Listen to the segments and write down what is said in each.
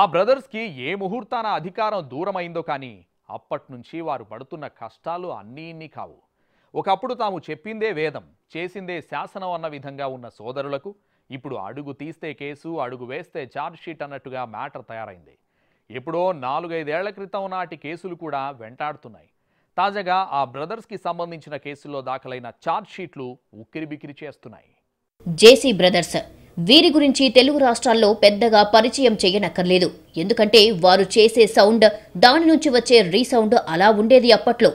ఆ బ్రదర్స్కి ఏ ముహూర్తాన అధికారం దూరమైందో కానీ అప్పట్నుంచి వారు పడుతున్న కష్టాలు అన్నీ ఇన్ని కావు ఒకప్పుడు తాము చెప్పిందే వేదం చేసిందే శాసనం అన్న విధంగా ఉన్న సోదరులకు ఇప్పుడు అడుగు తీస్తే కేసు అడుగు వేస్తే షీట్ అన్నట్టుగా మ్యాటర్ తయారైంది ఎప్పుడో నాలుగైదేళ్ల క్రితం నాటి కేసులు కూడా వెంటాడుతున్నాయి తాజాగా ఆ బ్రదర్స్కి సంబంధించిన కేసుల్లో దాఖలైన షీట్లు ఉక్కిరిబిక్కిరి చేస్తున్నాయి జేసీ బ్రదర్స్ వీరి గురించి తెలుగు రాష్ట్రాల్లో పెద్దగా పరిచయం చేయనక్కర్లేదు ఎందుకంటే వారు చేసే సౌండ్ దాని నుంచి వచ్చే రీసౌండ్ అలా ఉండేది అప్పట్లో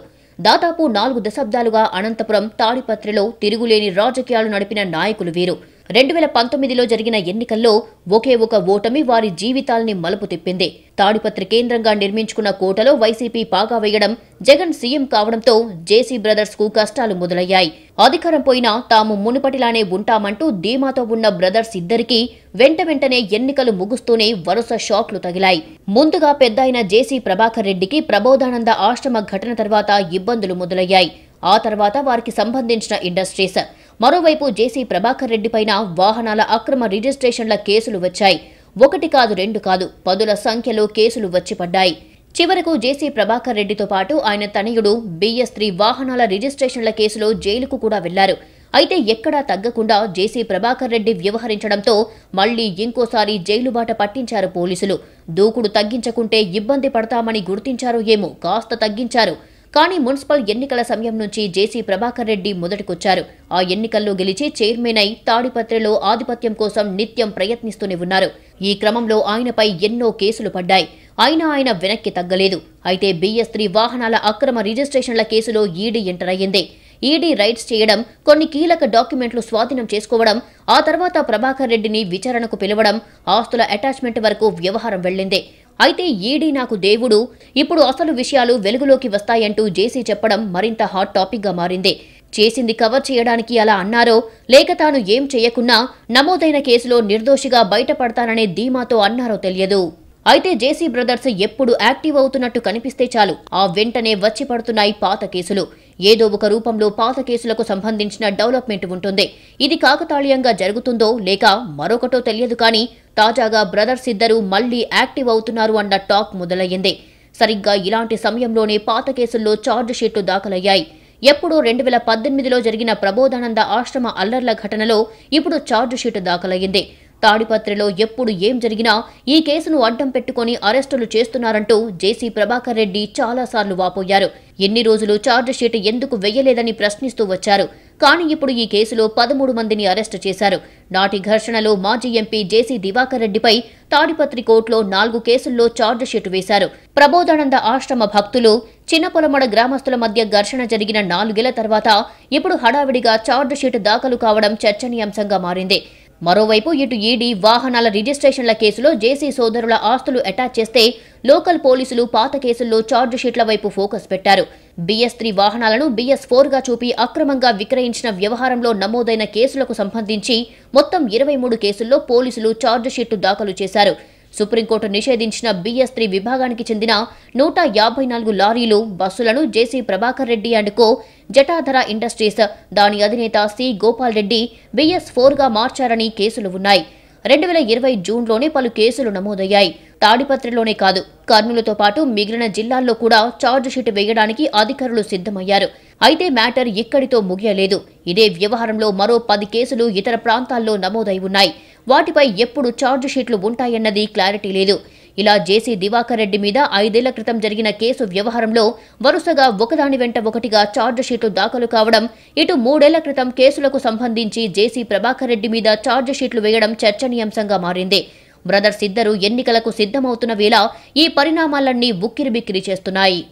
దాదాపు నాలుగు దశాబ్దాలుగా అనంతపురం తాడిపత్రిలో తిరుగులేని రాజకీయాలు నడిపిన నాయకులు వీరు రెండు వేల పంతొమ్మిదిలో జరిగిన ఎన్నికల్లో ఒకే ఒక ఓటమి వారి జీవితాల్ని మలుపు తిప్పింది తాడిపత్రి కేంద్రంగా నిర్మించుకున్న కోటలో వైసీపీ పాగా వేయడం జగన్ సీఎం కావడంతో జేసీ బ్రదర్స్ కు కష్టాలు మొదలయ్యాయి అధికారం పోయినా తాము మునుపటిలానే ఉంటామంటూ ధీమాతో ఉన్న బ్రదర్స్ ఇద్దరికీ వెంట వెంటనే ఎన్నికలు ముగుస్తూనే వరుస షాక్లు తగిలాయి ముందుగా అయిన జేసీ ప్రభాకర్ రెడ్డికి ప్రబోధానంద ఆశ్రమ ఘటన తర్వాత ఇబ్బందులు మొదలయ్యాయి ఆ తర్వాత వారికి సంబంధించిన ఇండస్ట్రీస్ మరోవైపు జేసీ ప్రభాకర్ రెడ్డిపైన వాహనాల అక్రమ రిజిస్ట్రేషన్ల కేసులు వచ్చాయి ఒకటి కాదు రెండు కాదు పదుల సంఖ్యలో కేసులు వచ్చిపడ్డాయి చివరకు జేసీ ప్రభాకర్ రెడ్డితో పాటు ఆయన తనయుడు బిఎస్ త్రీ వాహనాల రిజిస్ట్రేషన్ల కేసులో జైలుకు కూడా వెళ్లారు అయితే ఎక్కడా తగ్గకుండా జేసీ ప్రభాకర్ రెడ్డి వ్యవహరించడంతో మళ్లీ ఇంకోసారి జైలు బాట పట్టించారు పోలీసులు దూకుడు తగ్గించకుంటే ఇబ్బంది పడతామని గుర్తించారు ఏమో కాస్త తగ్గించారు కానీ మున్సిపల్ ఎన్నికల సమయం నుంచి జేసీ ప్రభాకర్ రెడ్డి మొదటికొచ్చారు ఆ ఎన్నికల్లో గెలిచి చైర్మన్ అయి తాడిపత్రిలో ఆధిపత్యం కోసం నిత్యం ప్రయత్నిస్తూనే ఉన్నారు ఈ క్రమంలో ఆయనపై ఎన్నో కేసులు పడ్డాయి అయినా ఆయన వెనక్కి తగ్గలేదు అయితే బీఎస్ త్రీ వాహనాల అక్రమ రిజిస్ట్రేషన్ల కేసులో ఈడీ ఎంటర్ అయ్యింది ఈడీ రైట్స్ చేయడం కొన్ని కీలక డాక్యుమెంట్లు స్వాధీనం చేసుకోవడం ఆ తర్వాత ప్రభాకర్ రెడ్డిని విచారణకు పిలవడం ఆస్తుల అటాచ్మెంట్ వరకు వ్యవహారం వెళ్లింది అయితే ఈడీ నాకు దేవుడు ఇప్పుడు అసలు విషయాలు వెలుగులోకి వస్తాయంటూ జేసీ చెప్పడం మరింత హాట్ టాపిక్గా మారింది చేసింది కవర్ చేయడానికి అలా అన్నారో లేక తాను ఏం చేయకున్నా నమోదైన కేసులో నిర్దోషిగా బయటపడతాననే ధీమాతో అన్నారో తెలియదు అయితే జేసీ బ్రదర్స్ ఎప్పుడు యాక్టివ్ అవుతున్నట్టు కనిపిస్తే చాలు ఆ వెంటనే వచ్చి పడుతున్నాయి పాత కేసులు ఏదో ఒక రూపంలో పాత కేసులకు సంబంధించిన డెవలప్మెంట్ ఉంటుంది ఇది కాకతాళీయంగా జరుగుతుందో లేక మరొకటో తెలియదు కానీ తాజాగా బ్రదర్స్ ఇద్దరు మళ్లీ యాక్టివ్ అవుతున్నారు అన్న టాక్ మొదలయ్యింది సరిగ్గా ఇలాంటి సమయంలోనే పాత కేసుల్లో ఛార్జ్ షీట్లు దాఖలయ్యాయి ఎప్పుడో రెండు వేల పద్దెనిమిదిలో జరిగిన ప్రబోధానంద ఆశ్రమ అల్లర్ల ఘటనలో ఇప్పుడు ఛార్జ్ షీట్ దాఖలయ్యింది తాడిపత్రిలో ఎప్పుడు ఏం జరిగినా ఈ కేసును అడ్డం పెట్టుకుని అరెస్టులు చేస్తున్నారంటూ జేసీ ప్రభాకర్ రెడ్డి చాలాసార్లు వాపోయారు ఎన్ని రోజులు షీట్ ఎందుకు వెయ్యలేదని ప్రశ్నిస్తూ వచ్చారు కానీ ఇప్పుడు ఈ కేసులో పదమూడు మందిని అరెస్టు చేశారు నాటి ఘర్షణలో మాజీ ఎంపీ జేసీ దివాకర్ రెడ్డిపై తాడిపత్రి కోర్టులో నాలుగు కేసుల్లో షీట్ వేశారు ప్రబోధానంద ఆశ్రమ భక్తులు చిన్నపొలమడ గ్రామస్తుల మధ్య ఘర్షణ జరిగిన నాలుగేళ్ల తర్వాత ఇప్పుడు హడావిడిగా షీట్ దాఖలు కావడం చర్చనీయాంశంగా మారింది మరోవైపు ఇటు ఈడీ వాహనాల రిజిస్ట్రేషన్ల కేసులో జేసీ సోదరుల ఆస్తులు అటాచ్ చేస్తే లోకల్ పోలీసులు పాత కేసుల్లో షీట్ల వైపు ఫోకస్ పెట్టారు బీఎస్ త్రీ వాహనాలను బీఎస్ ఫోర్గా చూపి అక్రమంగా విక్రయించిన వ్యవహారంలో నమోదైన కేసులకు సంబంధించి మొత్తం ఇరవై మూడు కేసుల్లో పోలీసులు షీట్లు దాఖలు చేశారు సుప్రీంకోర్టు నిషేధించిన బిఎస్ త్రీ విభాగానికి చెందిన నూట యాభై నాలుగు లారీలు బస్సులను JC Prabhakar Reddy and co Jatadhara industries దాని అధినేత సి గోపాల్ రెడ్డి బీఎస్ ఫోర్గా మార్చారని కేసులు ఉన్నాయి రెండు వేల ఇరవై జూన్లోనే పలు కేసులు నమోదయ్యాయి తాడిపత్రిలోనే కాదు కర్నూలుతో పాటు మిగిలిన జిల్లాల్లో కూడా ఛార్జ్షీట్ వేయడానికి అధికారులు సిద్ధమయ్యారు అయితే మ్యాటర్ ఇక్కడితో ముగియలేదు ఇదే వ్యవహారంలో మరో పది కేసులు ఇతర ప్రాంతాల్లో నమోదై ఉన్నాయి వాటిపై ఎప్పుడు ఛార్జ్ షీట్లు ఉంటాయన్నది క్లారిటీ లేదు ఇలా జేసీ దివాకర్ రెడ్డి మీద ఐదేళ్ల క్రితం జరిగిన కేసు వ్యవహారంలో వరుసగా ఒకదాని వెంట ఒకటిగా ఛార్జ్ షీట్లు దాఖలు కావడం ఇటు మూడేళ్ల క్రితం కేసులకు సంబంధించి జేసీ ప్రభాకర్ రెడ్డి మీద ఛార్జ్ షీట్లు వేయడం చర్చనీయాంశంగా మారింది బ్రదర్స్ ఇద్దరు ఎన్నికలకు సిద్ధమవుతున్న వేళ ఈ పరిణామాలన్నీ ఉక్కిరిబిక్కిరి చేస్తున్నాయి